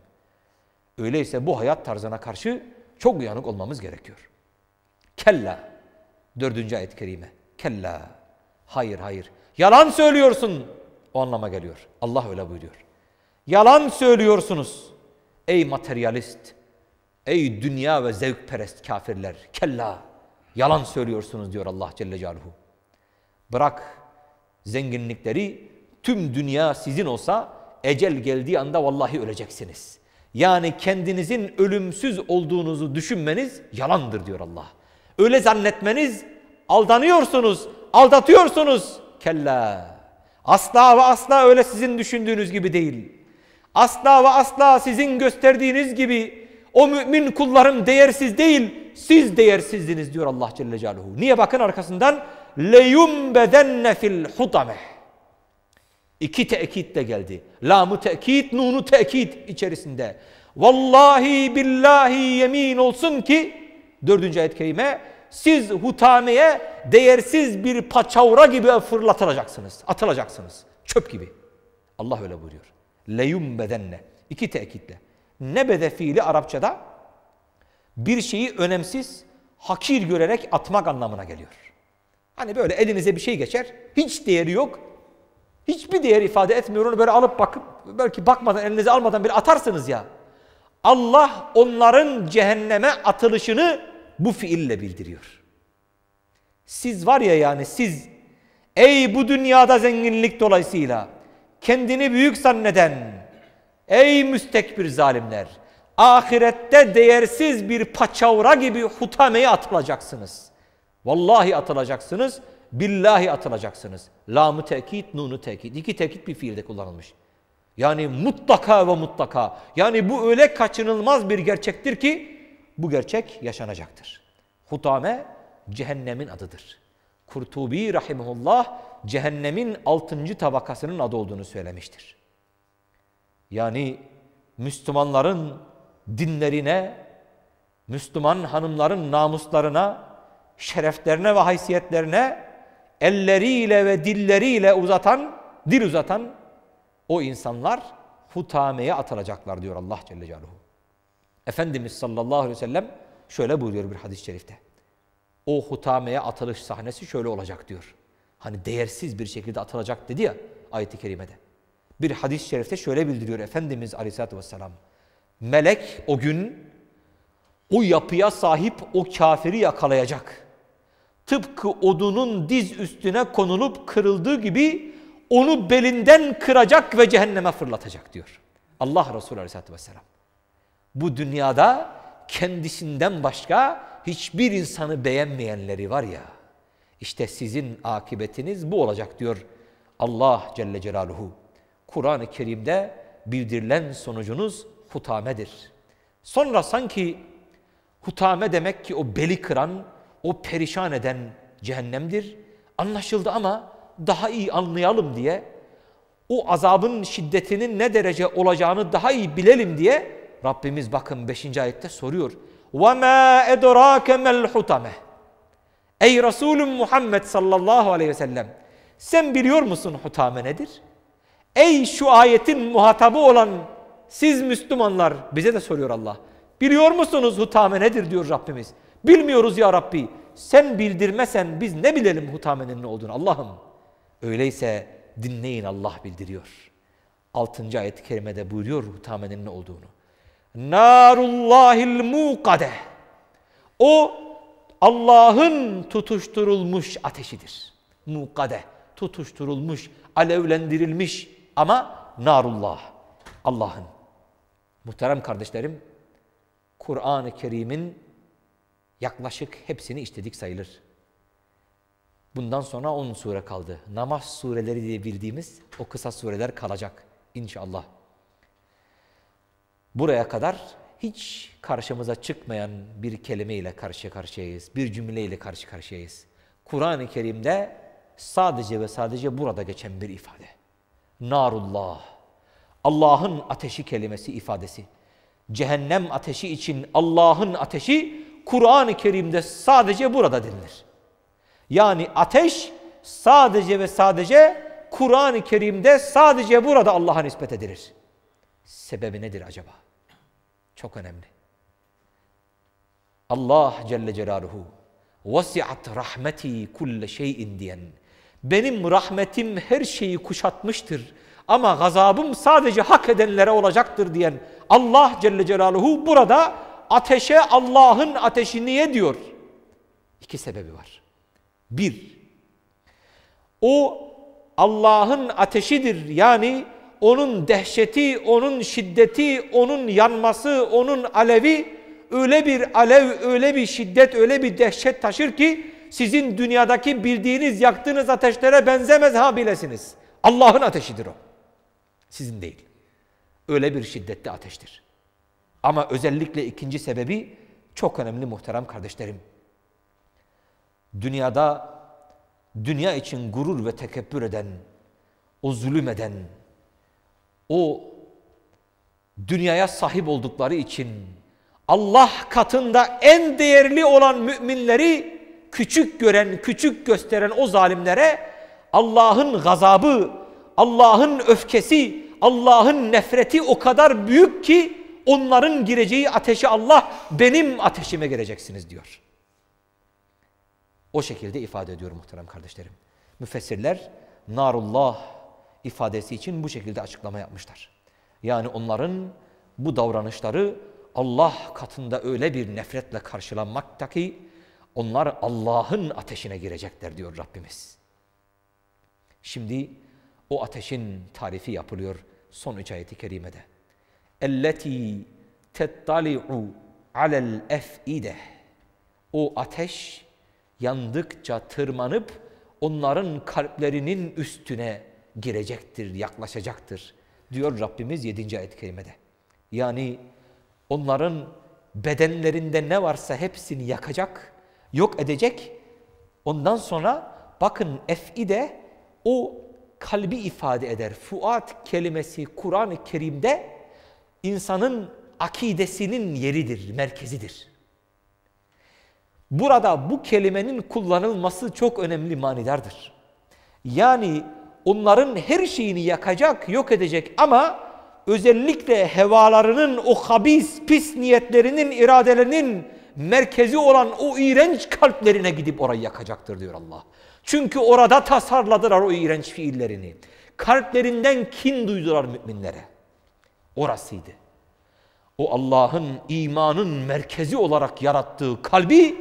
Öyleyse bu hayat tarzına karşı çok uyanık olmamız gerekiyor. Kella. Dördüncü ayet-i kerime. Kella. Hayır hayır. Yalan söylüyorsun. O anlama geliyor. Allah öyle buyuruyor. Yalan söylüyorsunuz. Ey materyalist, Ey dünya ve zevkperest kafirler! Kella! Yalan söylüyorsunuz diyor Allah Celle Celaluhu. Bırak zenginlikleri, tüm dünya sizin olsa ecel geldiği anda vallahi öleceksiniz. Yani kendinizin ölümsüz olduğunuzu düşünmeniz yalandır diyor Allah. Öyle zannetmeniz aldanıyorsunuz, aldatıyorsunuz. Kella! Asla ve asla öyle sizin düşündüğünüz gibi değil. Asla ve asla sizin gösterdiğiniz gibi o mümin kullarım değersiz değil, siz değersizdiniz diyor Allah Celle Celaluhu. Niye bakın arkasından leyumbedenne fil hutame. İki tekit de geldi. Lamu tekit, nunu tekit içerisinde. Vallahi billahi yemin olsun ki dördüncü ayet kerime siz hutameye değersiz bir paçavra gibi fırlatılacaksınız. Atılacaksınız. Çöp gibi. Allah öyle buyuruyor. Leyumbedenne. İki tekitle. Nebede fiili Arapçada bir şeyi önemsiz, hakir görerek atmak anlamına geliyor. Hani böyle elinize bir şey geçer, hiç değeri yok, hiçbir değer ifade etmiyor. Onu böyle alıp bakıp, belki bakmadan, elinize almadan bir atarsınız ya. Allah onların cehenneme atılışını bu fiille bildiriyor. Siz var ya yani siz ey bu dünyada zenginlik dolayısıyla kendini büyük zanneden Ey müstekbir zalimler! Ahirette değersiz bir paçavra gibi hutameye atılacaksınız. Vallahi atılacaksınız, billahi atılacaksınız. Lamı tekit, nunu tekit. İki tekit bir fiilde kullanılmış. Yani mutlaka ve mutlaka. Yani bu öyle kaçınılmaz bir gerçektir ki bu gerçek yaşanacaktır. Hutame cehennemin adıdır. Kurtubi rahimullah cehennemin altıncı tabakasının adı olduğunu söylemiştir yani Müslümanların dinlerine, Müslüman hanımların namuslarına, şereflerine ve haysiyetlerine elleriyle ve dilleriyle uzatan, dil uzatan o insanlar hutameye atılacaklar diyor Allah Celle Celaluhu. Efendimiz sallallahu aleyhi ve sellem şöyle buyuruyor bir hadis-i şerifte. O hutameye atılış sahnesi şöyle olacak diyor. Hani değersiz bir şekilde atılacak dedi ya ayet-i kerimede. Bir hadis-i şerifte şöyle bildiriyor Efendimiz Aleyhisselatü Vesselam. Melek o gün o yapıya sahip o kafiri yakalayacak. Tıpkı odunun diz üstüne konulup kırıldığı gibi onu belinden kıracak ve cehenneme fırlatacak diyor. Allah Resulü Aleyhisselatü Vesselam. Bu dünyada kendisinden başka hiçbir insanı beğenmeyenleri var ya, işte sizin akıbetiniz bu olacak diyor Allah Celle Celaluhu. Kur'an-ı Kerim'de bildirilen sonucunuz hutamedir. Sonra sanki hutame demek ki o beli kıran, o perişan eden cehennemdir. Anlaşıldı ama daha iyi anlayalım diye o azabın şiddetinin ne derece olacağını daha iyi bilelim diye Rabbimiz bakın 5. ayette soruyor. وَمَا اَدْرَاكَ مَا الْحُتَمَةِ Ey Resulüm Muhammed sallallahu aleyhi ve sellem sen biliyor musun hutame nedir? Ey şu ayetin muhatabı olan siz Müslümanlar bize de soruyor Allah. Biliyor musunuz hutame nedir diyor Rabbimiz. Bilmiyoruz ya Rabbi. Sen bildirmesen biz ne bilelim hutamenin ne olduğunu Allah'ım. Öyleyse dinleyin Allah bildiriyor. 6. ayet-i kerimede buyuruyor hutamenin ne olduğunu. Narullahil muqade O Allah'ın tutuşturulmuş ateşidir. muqade tutuşturulmuş, alevlendirilmiş, ama narullah, Allah'ın. Muhterem kardeşlerim, Kur'an-ı Kerim'in yaklaşık hepsini işledik sayılır. Bundan sonra 10 sure kaldı. Namaz sureleri diye bildiğimiz o kısa sureler kalacak inşallah. Buraya kadar hiç karşımıza çıkmayan bir kelimeyle karşı karşıyayız. Bir cümleyle karşı karşıyayız. Kur'an-ı Kerim'de sadece ve sadece burada geçen bir ifade narullah. Allah'ın ateşi kelimesi ifadesi. Cehennem ateşi için Allah'ın ateşi Kur'an-ı Kerim'de sadece burada denilir. Yani ateş sadece ve sadece Kur'an-ı Kerim'de sadece burada Allah'a nispet edilir. Sebebi nedir acaba? Çok önemli. Allah Celle Celaluhu vasiat rahmeti kulle şeyin diyen benim rahmetim her şeyi kuşatmıştır. Ama gazabım sadece hak edenlere olacaktır diyen Allah Celle Celaluhu burada ateşe Allah'ın ateşi niye diyor? İki sebebi var. Bir, o Allah'ın ateşidir. Yani onun dehşeti, onun şiddeti, onun yanması, onun alevi öyle bir alev, öyle bir şiddet, öyle bir dehşet taşır ki sizin dünyadaki bildiğiniz yaktığınız ateşlere benzemez ha bilesiniz. Allah'ın ateşidir o. Sizin değil. Öyle bir şiddetli ateştir. Ama özellikle ikinci sebebi çok önemli muhterem kardeşlerim. Dünyada dünya için gurur ve tekebbür eden, o zulüm o dünyaya sahip oldukları için Allah katında en değerli olan müminleri küçük gören, küçük gösteren o zalimlere Allah'ın gazabı, Allah'ın öfkesi, Allah'ın nefreti o kadar büyük ki onların gireceği ateşe Allah benim ateşime gireceksiniz diyor. O şekilde ifade ediyor muhterem kardeşlerim. Müfessirler narullah ifadesi için bu şekilde açıklama yapmışlar. Yani onların bu davranışları Allah katında öyle bir nefretle karşılanmaktaki onlar Allah'ın ateşine girecekler diyor Rabbimiz. Şimdi o ateşin tarifi yapılıyor son üç ayeti kerimede. Elleti تَتَّلِعُ عَلَى الْاَفْئِدَةِ O ateş yandıkça tırmanıp onların kalplerinin üstüne girecektir, yaklaşacaktır diyor Rabbimiz 7. ayet-i kerimede. Yani onların bedenlerinde ne varsa hepsini yakacak yok edecek. Ondan sonra bakın ef'i de o kalbi ifade eder. Fuat kelimesi Kur'an-ı Kerim'de insanın akidesinin yeridir, merkezidir. Burada bu kelimenin kullanılması çok önemli manidardır. Yani onların her şeyini yakacak, yok edecek ama özellikle hevalarının, o habis, pis niyetlerinin, iradelerinin merkezi olan o iğrenç kalplerine gidip orayı yakacaktır diyor Allah. Çünkü orada tasarladılar o iğrenç fiillerini. Kalplerinden kin duydular müminlere. Orasıydı. O Allah'ın imanın merkezi olarak yarattığı kalbi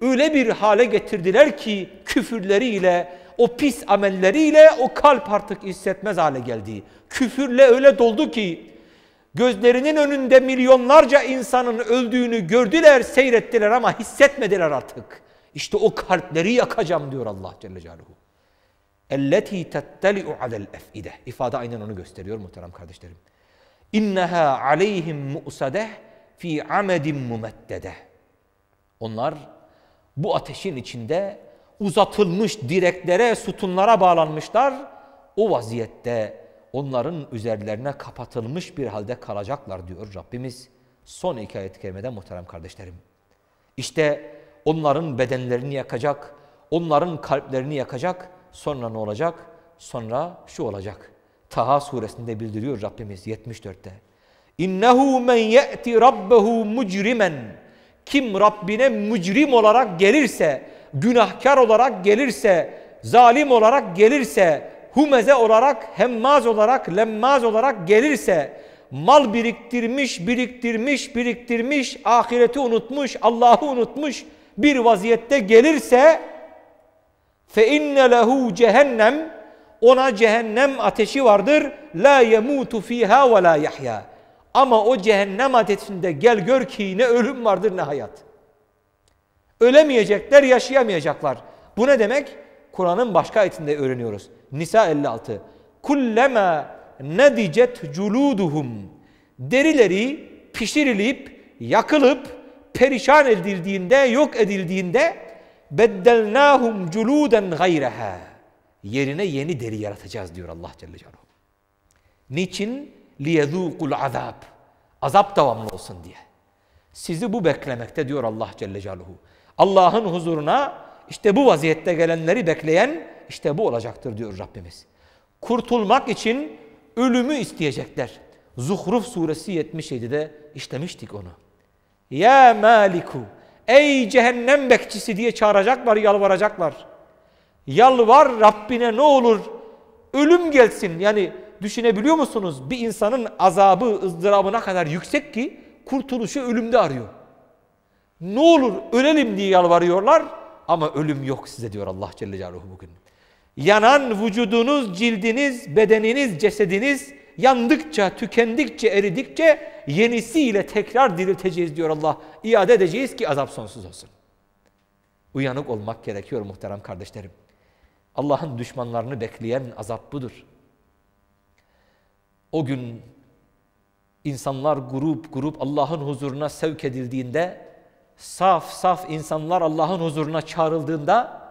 öyle bir hale getirdiler ki küfürleriyle, o pis amelleriyle o kalp artık hissetmez hale geldi. Küfürle öyle doldu ki Gözlerinin önünde milyonlarca insanın öldüğünü gördüler, seyrettiler ama hissetmediler artık. İşte o kalpleri yakacağım diyor Allah Celle Celaluhu. اَلَّتِي تَتَّلِعُ عَلَى الْاَفْئِدَ İfade aynen onu gösteriyor muhterem kardeşlerim. اِنَّهَا عَلَيْهِمْ مُؤْسَدَهْ fi amedin mumeddede. Onlar bu ateşin içinde uzatılmış direklere, sütunlara bağlanmışlar. O vaziyette onların üzerlerine kapatılmış bir halde kalacaklar diyor Rabbimiz. Son iki ayet-i kerimede muhterem kardeşlerim. İşte onların bedenlerini yakacak, onların kalplerini yakacak, sonra ne olacak? Sonra şu olacak. Taha suresinde bildiriyor Rabbimiz 74'te. İnnehu men ye'ti rabbehu mujrimen. Kim Rabbine mücrim olarak gelirse, günahkar olarak gelirse, zalim olarak gelirse, humeze olarak, hemmaz olarak, lemmaz olarak gelirse mal biriktirmiş, biriktirmiş, biriktirmiş, ahireti unutmuş, Allah'ı unutmuş bir vaziyette gelirse fe inne lehu cehennem ona cehennem ateşi vardır. La yemutu fiha ve la yahya. Ama o cehennem ateşinde gel gör ki ne ölüm vardır ne hayat. Ölemeyecekler, yaşayamayacaklar. Bu ne demek? Kur'an'ın başka ayetinde öğreniyoruz. Nisa 56. Kullema nedicet culuduhum. Derileri pişirilip, yakılıp, perişan edildiğinde, yok edildiğinde beddelnahum culuden gayreha. Yerine yeni deri yaratacağız diyor Allah Celle Celaluhu. Niçin? Liyezûkul azab. Azap devamlı olsun diye. Sizi bu beklemekte diyor Allah Celle Celaluhu. Allah'ın huzuruna işte bu vaziyette gelenleri bekleyen işte bu olacaktır diyor Rabbimiz. Kurtulmak için ölümü isteyecekler. Zuhruf suresi 77'de işlemiştik onu. Ya maliku ey cehennem bekçisi diye çağıracaklar, yalvaracaklar. Yalvar Rabbine ne olur ölüm gelsin. Yani düşünebiliyor musunuz? Bir insanın azabı, ızdırabına kadar yüksek ki kurtuluşu ölümde arıyor. Ne olur ölelim diye yalvarıyorlar ama ölüm yok size diyor Allah Celle Celaluhu bugün. Yanan vücudunuz, cildiniz, bedeniniz, cesediniz yandıkça, tükendikçe, eridikçe yenisiyle tekrar dirilteceğiz diyor Allah. İade edeceğiz ki azap sonsuz olsun. Uyanık olmak gerekiyor muhterem kardeşlerim. Allah'ın düşmanlarını bekleyen azap budur. O gün insanlar grup grup Allah'ın huzuruna sevk edildiğinde, saf saf insanlar Allah'ın huzuruna çağrıldığında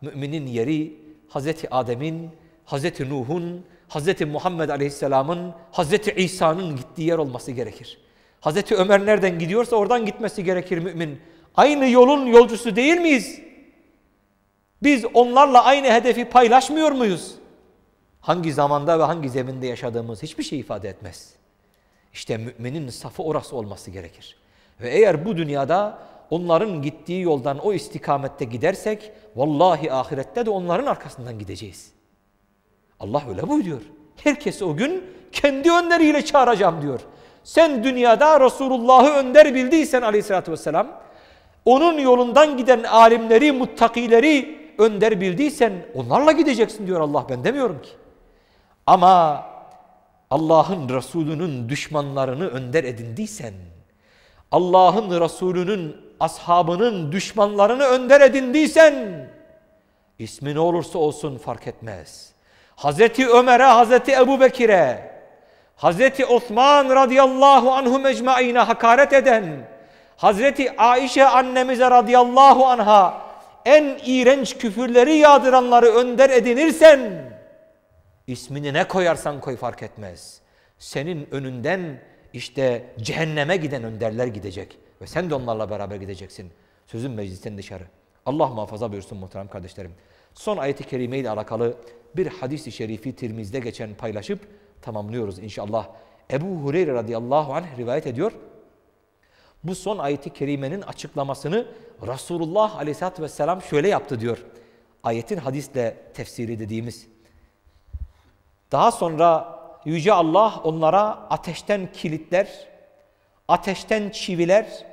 müminin yeri Hazreti Adem'in, Hazreti Nuh'un, Hazreti Muhammed Aleyhisselam'ın, Hazreti İsa'nın gittiği yer olması gerekir. Hazreti Ömer nereden gidiyorsa oradan gitmesi gerekir mümin. Aynı yolun yolcusu değil miyiz? Biz onlarla aynı hedefi paylaşmıyor muyuz? Hangi zamanda ve hangi zeminde yaşadığımız hiçbir şey ifade etmez. İşte müminin safı orası olması gerekir. Ve eğer bu dünyada onların gittiği yoldan o istikamette gidersek vallahi ahirette de onların arkasından gideceğiz. Allah öyle buyuruyor. Herkesi o gün kendi önleriyle çağıracağım diyor. Sen dünyada Resulullah'ı önder bildiysen aleyhissalatü vesselam, onun yolundan giden alimleri, muttakileri önder bildiysen onlarla gideceksin diyor Allah ben demiyorum ki. Ama Allah'ın Resulü'nün düşmanlarını önder edindiysen, Allah'ın Resulü'nün ashabının düşmanlarını önder edindiysen ismi ne olursa olsun fark etmez. Hazreti Ömer'e, Hazreti Ebu Bekir'e, Hazreti Osman radıyallahu anhu mecmaine hakaret eden, Hazreti Aişe annemize radıyallahu anha en iğrenç küfürleri yağdıranları önder edinirsen, ismini ne koyarsan koy fark etmez. Senin önünden işte cehenneme giden önderler gidecek.'' Ve sen de onlarla beraber gideceksin. Sözün meclisten dışarı. Allah muhafaza buyursun muhterem kardeşlerim. Son ayeti kerime ile alakalı bir hadis-i şerifi Tirmiz'de geçen paylaşıp tamamlıyoruz inşallah. Ebu Hureyre radıyallahu anh rivayet ediyor. Bu son ayeti kerimenin açıklamasını Resulullah aleyhissalatü vesselam şöyle yaptı diyor. Ayetin hadisle tefsiri dediğimiz. Daha sonra Yüce Allah onlara ateşten kilitler, ateşten çiviler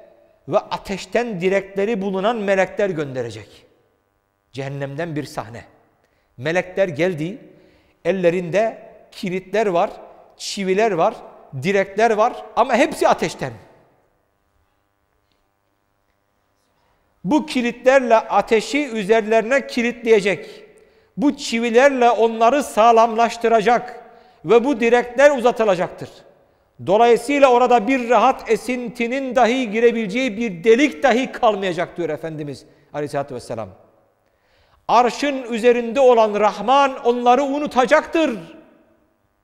ve ateşten direkleri bulunan melekler gönderecek. Cehennemden bir sahne. Melekler geldi, ellerinde kilitler var, çiviler var, direkler var ama hepsi ateşten. Bu kilitlerle ateşi üzerlerine kilitleyecek. Bu çivilerle onları sağlamlaştıracak ve bu direkler uzatılacaktır.'' Dolayısıyla orada bir rahat esintinin dahi girebileceği bir delik dahi kalmayacak diyor Efendimiz Aleyhisselatü Vesselam. Arşın üzerinde olan Rahman onları unutacaktır.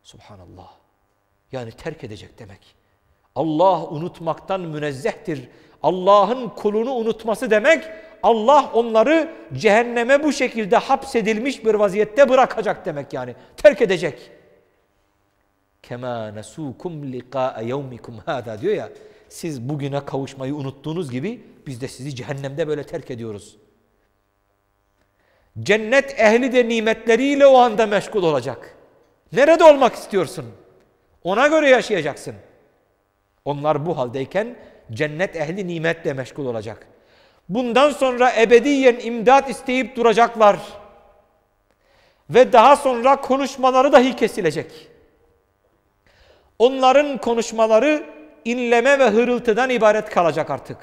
Subhanallah. Yani terk edecek demek. Allah unutmaktan münezzehtir. Allah'ın kulunu unutması demek Allah onları cehenneme bu şekilde hapsedilmiş bir vaziyette bırakacak demek yani. Terk edecek. Kema nesukum liqa'a yevmikum hada diyor ya. Siz bugüne kavuşmayı unuttuğunuz gibi biz de sizi cehennemde böyle terk ediyoruz. Cennet ehli de nimetleriyle o anda meşgul olacak. Nerede olmak istiyorsun? Ona göre yaşayacaksın. Onlar bu haldeyken cennet ehli nimetle meşgul olacak. Bundan sonra ebediyen imdat isteyip duracaklar. Ve daha sonra konuşmaları dahi kesilecek. Onların konuşmaları inleme ve hırıltıdan ibaret kalacak artık.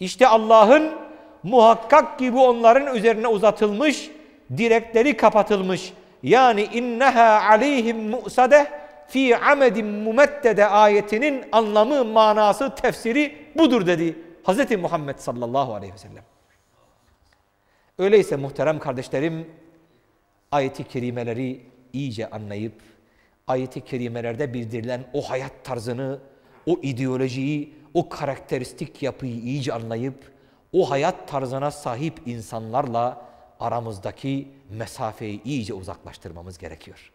İşte Allah'ın muhakkak ki bu onların üzerine uzatılmış, direkleri kapatılmış. Yani inneha aleyhim mu'sadeh fi amedin mumeddede ayetinin anlamı, manası, tefsiri budur dedi. Hz. Muhammed sallallahu aleyhi ve sellem. Öyleyse muhterem kardeşlerim ayeti kerimeleri iyice anlayıp ayeti kerimelerde bildirilen o hayat tarzını, o ideolojiyi, o karakteristik yapıyı iyice anlayıp o hayat tarzına sahip insanlarla aramızdaki mesafeyi iyice uzaklaştırmamız gerekiyor.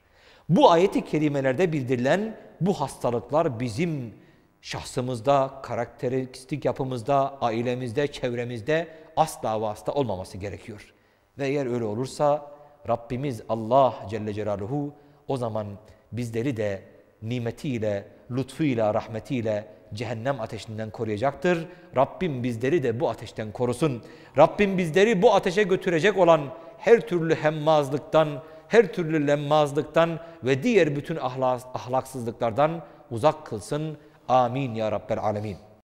Bu ayeti kerimelerde bildirilen bu hastalıklar bizim şahsımızda, karakteristik yapımızda, ailemizde, çevremizde asla vasıta olmaması gerekiyor. Ve eğer öyle olursa Rabbimiz Allah Celle Celaluhu o zaman bizleri de nimetiyle, lütfuyla, rahmetiyle cehennem ateşinden koruyacaktır. Rabbim bizleri de bu ateşten korusun. Rabbim bizleri bu ateşe götürecek olan her türlü hemmazlıktan, her türlü lemmazlıktan ve diğer bütün ahlaksızlıklardan uzak kılsın. Amin ya Rabbel Alemin.